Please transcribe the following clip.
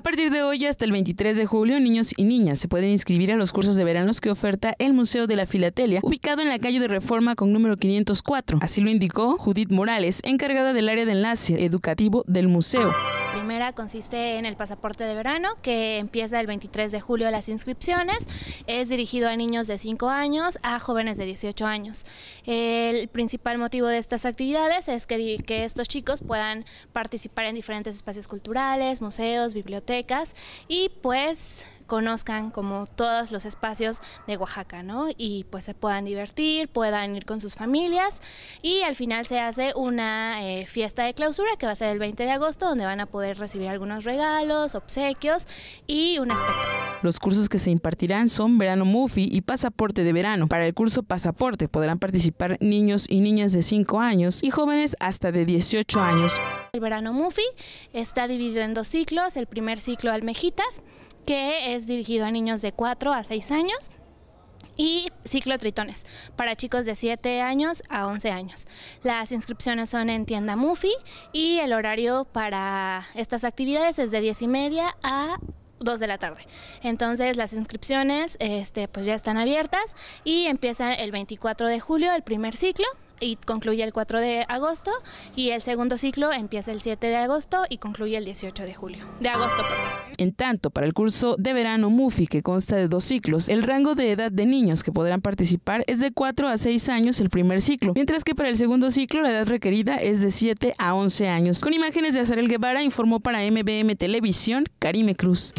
A partir de hoy hasta el 23 de julio, niños y niñas se pueden inscribir a los cursos de veranos que oferta el Museo de la Filatelia, ubicado en la calle de Reforma con número 504. Así lo indicó Judith Morales, encargada del área de enlace educativo del museo primera consiste en el pasaporte de verano, que empieza el 23 de julio las inscripciones. Es dirigido a niños de 5 años a jóvenes de 18 años. El principal motivo de estas actividades es que, que estos chicos puedan participar en diferentes espacios culturales, museos, bibliotecas y pues conozcan como todos los espacios de Oaxaca, ¿no? Y pues se puedan divertir, puedan ir con sus familias y al final se hace una eh, fiesta de clausura que va a ser el 20 de agosto donde van a poder recibir algunos regalos, obsequios y un espectáculo. Los cursos que se impartirán son Verano Mufi y Pasaporte de Verano. Para el curso Pasaporte podrán participar niños y niñas de 5 años y jóvenes hasta de 18 años. El Verano Mufi está dividido en dos ciclos, el primer ciclo Almejitas, que es dirigido a niños de 4 a 6 años y ciclo Tritones para chicos de 7 años a 11 años. Las inscripciones son en tienda Mufi y el horario para estas actividades es de 10 y media a 2 de la tarde. Entonces las inscripciones este, pues ya están abiertas y empieza el 24 de julio el primer ciclo y concluye el 4 de agosto y el segundo ciclo empieza el 7 de agosto y concluye el 18 de julio. De agosto, perdón. En tanto, para el curso de verano MUFI, que consta de dos ciclos, el rango de edad de niños que podrán participar es de 4 a 6 años el primer ciclo, mientras que para el segundo ciclo la edad requerida es de 7 a 11 años. Con imágenes de Azarel Guevara, informó para MBM Televisión, Karime Cruz.